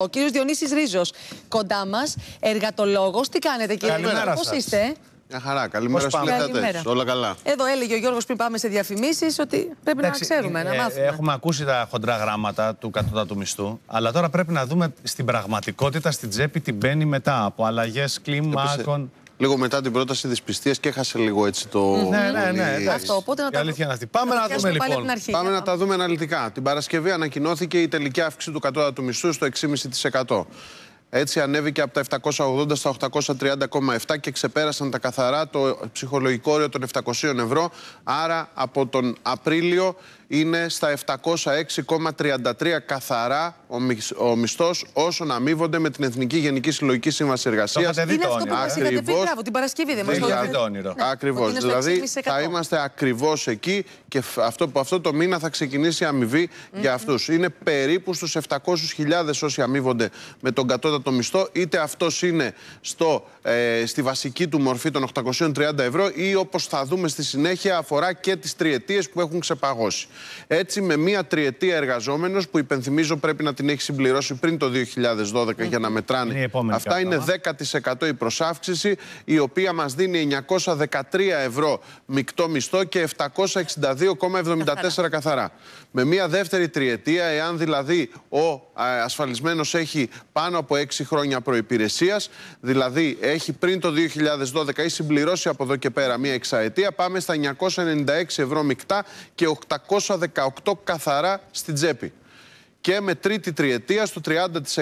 Ο κύριος Διονύσης Ρίζος, κοντά μας, εργατολόγος. Τι κάνετε κύριε Καλημέρα πώς είστε. Μια χαρά. Καλημέρα στους Όλα καλά. Εδώ έλεγε ο Γιώργος πριν πάμε σε διαφημίσεις ότι πρέπει να ξέρουμε, να ε, ε, μάθουμε. Έχουμε ακούσει τα χοντρά γράμματα του κατώτατου μισθού, αλλά τώρα πρέπει να δούμε στην πραγματικότητα, στην τσέπη, τι μπαίνει μετά από αλλαγές κλιμάκων λίγο μετά την πρόταση δυσπιστία και έχασε λίγο έτσι το. Ναι, ναι, ναι. ναι Αυτό. Οπότε να τα... αλήθεια Πάμε να δούμε λοιπόν. Πάμε να τα δούμε αναλυτικά. Την Παρασκευή ανακοινώθηκε η τελική αύξηση του κατώτατου μισθού στο 6,5%. Έτσι ανέβηκε από τα 780 στα 830,7 και ξεπέρασαν τα καθαρά το ψυχολογικό όριο των 700 ευρώ. Άρα από τον Απρίλιο είναι στα 706,33 καθαρά ο μισθός όσων αμείβονται με την Εθνική Γενική Συλλογική Σύμβαση Εργασίας. Είναι αυτό που ε? την Παρασκευή δεν μας Ακριβώ. Δηλαδή θα είμαστε ακριβώς εκεί και αυτό, αυτό το μήνα θα ξεκινήσει η αμοιβή για αυτούς. Είναι περίπου στους 700.000 όσοι αμείβονται με τον κατώτατο το μισθό, είτε αυτός είναι στο, ε, στη βασική του μορφή των 830 ευρώ ή όπως θα δούμε στη συνέχεια αφορά και τις τριετίες που έχουν ξεπαγώσει. Έτσι με μία τριετία εργαζόμενος που υπενθυμίζω πρέπει να την έχει συμπληρώσει πριν το 2012 για να μετράνε. Αυτά είναι 10% η προσάυξηση η οποία μας δίνει 913 ευρώ μεικτό μισθό και 762,74 καθαρά. Με μία δεύτερη τριετία εάν δηλαδή ο ασφαλισμένος έχει πάνω από χρόνια προπηρεσία. Δηλαδή, έχει πριν το 2012 ή συμπληρώσει από εδώ και πέρα μία εξαετία. Πάμε στα 996 ευρώ μεικτά και 818 καθαρά στην τσέπη. Και με τρίτη τριετία στο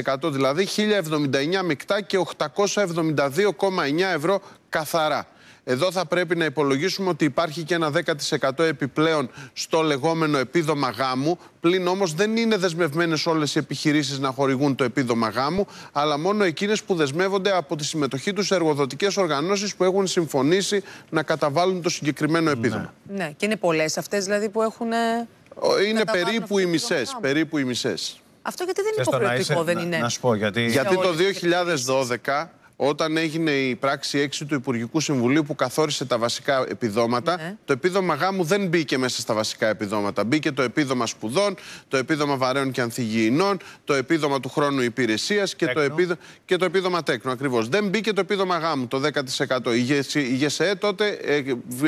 30% δηλαδή 1079 μεικτά και 872,9 ευρώ καθαρά. Εδώ θα πρέπει να υπολογίσουμε ότι υπάρχει και ένα 10% επιπλέον στο λεγόμενο επίδομα γάμου. Πλην όμως δεν είναι δεσμευμένες όλες οι επιχειρήσεις να χορηγούν το επίδομα γάμου, αλλά μόνο εκείνες που δεσμεύονται από τη συμμετοχή τους σε εργοδοτικές οργανώσεις που έχουν συμφωνήσει να καταβάλουν το συγκεκριμένο ναι. επίδομα. Ναι, και είναι πολλές αυτές δηλαδή που έχουν. Ε, είναι περίπου οι, μισές, περίπου οι μισές. Αυτό γιατί δεν είναι υποχρεωτικό, δεν είναι. Να, γιατί. Γιατί το 2012 όταν έγινε η πράξη 6 του Υπουργικού Συμβουλίου που καθόρισε τα βασικά επιδόματα, ναι. το επίδομα γάμου δεν μπήκε μέσα στα βασικά επιδόματα. Μπήκε το επίδομα σπουδών, το επίδομα βαρέων και ανθυγιεινών, το επίδομα του χρόνου υπηρεσίας και, το και το επίδομα τέκνο. Ακριβώς. Δεν μπήκε το επίδομα γάμου, το 10%. Η, ΓΕΣΕΕ τότε ε,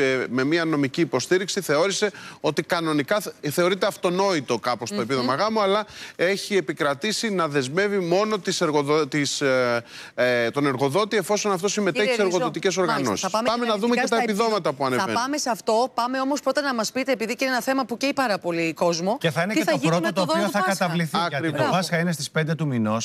ε, με μια νομική υποστήριξη θεώρησε ότι κανονικά θεωρείται αυτονόητο κάπως mm το επίδομα γάμου, αλλά έχει επικρατήσει να δεσμεύει μόνο τις εργοδο... τις, ε, τον εργοδοτή εργοδότη, εφόσον αυτός συμμετέχει σε εργοδοτικέ οργανώσει. Πάμε, να δούμε και τα επιδόματα που ανεβαίνουν. Θα πάμε σε αυτό. Πάμε όμως πρώτα να μας πείτε, επειδή και είναι ένα θέμα που καίει πάρα πολύ κόσμο. Και θα είναι και το πρώτο το οποίο θα καταβληθεί. Γιατί το Πάσχα είναι στις 5 του μηνός.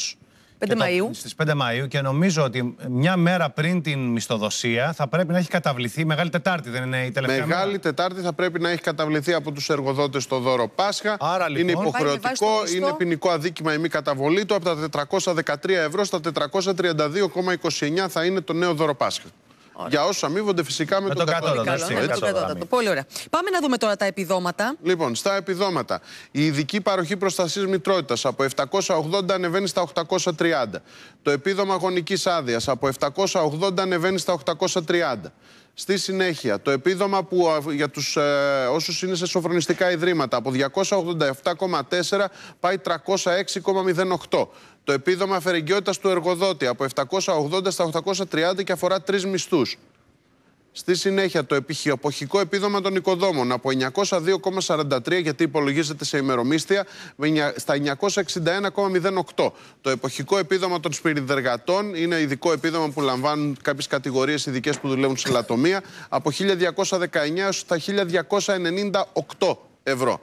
5 Μαΐου. Στις 5 Μαΐου και νομίζω ότι μια μέρα πριν την μισθοδοσία θα πρέπει να έχει καταβληθεί. Μεγάλη Τετάρτη δεν είναι η τελευταία Μεγάλη Τετάρτη θα πρέπει να έχει καταβληθεί από τους εργοδότες το δώρο Πάσχα. Άρα, είναι λοιπόν- υποχρεωτικό, είναι ποινικό αδίκημα η μη καταβολή του. Από τα 413 ευρώ στα 432,29 θα είναι το νέο δώρο Πάσχα. Για όσους αμείβονται φυσικά με, με τον, κατώτατο. κατώτατο. Πολύ ωραία. Πάμε να δούμε τώρα τα επιδόματα. Λοιπόν, στα επιδόματα. Η ειδική παροχή προστασίας μητρότητας από 780 ανεβαίνει στα 830. Το επίδομα γονικής άδειας από 780 ανεβαίνει στα 830. Στη συνέχεια, το επίδομα που ε, για τους, ε, όσους είναι σε σοφρονιστικά ιδρύματα από 287,4 πάει 306,08. Το επίδομα αφαιρεγγιότητας του εργοδότη από 780 στα 830 και αφορά τρεις μισθούς. Στη συνέχεια, το εποχικό επίδομα των οικοδόμων από 902,43 γιατί υπολογίζεται σε ημερομίσθια στα 961,08. Το εποχικό επίδομα των σπιριδεργατών είναι ειδικό επίδομα που λαμβάνουν κάποιες κατηγορίες ειδικές που δουλεύουν σε λατομία από 1219 τα 1298 ευρώ.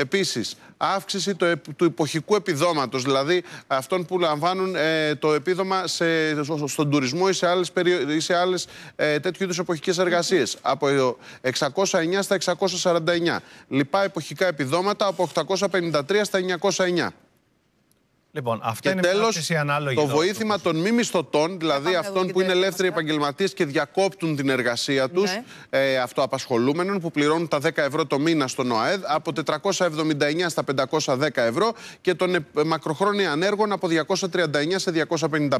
Επίσης, αύξηση του υποχικού επιδόματος, δηλαδή αυτών που λαμβάνουν ε, το επίδομα στον τουρισμό ή σε άλλες ε, τέτοιου είδους εποχικές εργασίες. Από 609 στα 649. Λοιπά εποχικά επιδόματα από 853 στα 909. Λοιπόν, αυτό και είναι τέλος, Το βοήθημα των μη μισθωτών, δηλαδή αυτών που είναι ελεύθεροι ε. επαγγελματίες και διακόπτουν την εργασία του, ναι. Ε, αυτοαπασχολούμενων, που πληρώνουν τα 10 ευρώ το μήνα στον ΟΑΕΔ, από 479 στα 510 ευρώ και των ε, μακροχρόνια ανέργων από 239 σε 255.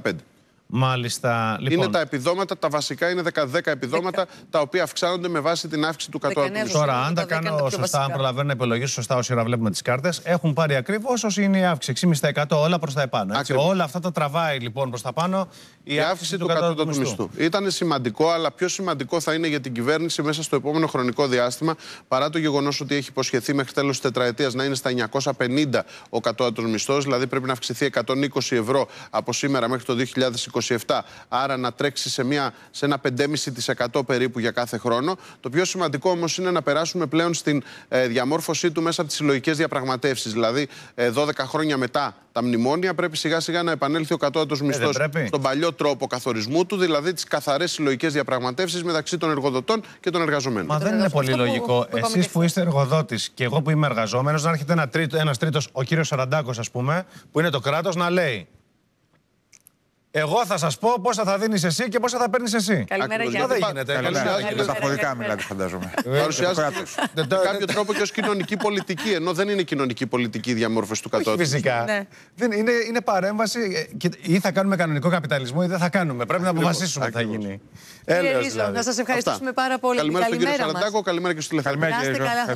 Μάλιστα. Λοιπόν. Είναι τα επιδόματα, τα βασικά είναι 10, επιδόματα, 10. τα οποία αυξάνονται με βάση την αύξηση του κατώτατου. Τώρα, αν τα κάνω σωστά, αν προλαβαίνω να υπολογίσω σωστά όσοι να βλέπουμε τις κάρτες, έχουν πάρει ακριβώς όσο είναι η αύξηση. 6,5% όλα προς τα επάνω. Έτσι. Όλα αυτά τα τραβάει λοιπόν προς τα πάνω η, αύξηση του, του κατώτατου μισθού. μισθού. Ήταν σημαντικό, αλλά πιο σημαντικό θα είναι για την κυβέρνηση μέσα στο επόμενο χρονικό διάστημα, παρά το γεγονός ότι έχει υποσχεθεί μέχρι τέλος της τετραετίας να είναι στα 950 ο κατώτατος μισθός, δηλαδή πρέπει να αυξηθεί 120 ευρώ από σήμερα μέχρι το 2020. Άρα να τρέξει σε, μια, σε ένα 5,5% περίπου για κάθε χρόνο. Το πιο σημαντικό όμως είναι να περάσουμε πλέον στην ε, διαμόρφωσή του μέσα από τις συλλογικές διαπραγματεύσεις. Δηλαδή, 12 ε, χρόνια μετά τα μνημόνια πρέπει σιγά σιγά να επανέλθει ο κατώτατος ε, μισθό στον παλιό τρόπο καθορισμού του, δηλαδή τις καθαρές συλλογικές διαπραγματεύσεις μεταξύ των εργοδοτών και των εργαζομένων. Μα δεν είναι πολύ λογικό. Εσεί που είστε εργοδότης και εγώ που είμαι εργαζόμενος, να έρχεται ένα τρίτο ένας τρίτος, ο κύριος Σαραντάκος, ας πούμε, που είναι το κράτος, να λέει εγώ θα σας πω πόσα θα δίνεις εσύ και πόσα θα παίρνεις εσύ. Καλημέρα, Γιάννη. Δεν γίνεται. Μεταφορικά μιλάτε, φαντάζομαι. Ε, Παρουσιάζεται με κάποιο τρόπο και ως κοινωνική πολιτική, ενώ δεν είναι κοινωνική πολιτική η διαμόρφωση του κατώτατου. Φυσικά. Ναι. είναι, παρέμβαση. Ε, ή θα κάνουμε κανονικό καπιταλισμό ή δεν θα κάνουμε. Πρέπει να αποφασίσουμε τι θα γίνει. Δηλαδή. να σας ευχαριστήσουμε πάρα πολύ. Καλημέρα στον κύριο Σαραντάκο, καλημέρα και στους τηλεφωνικού.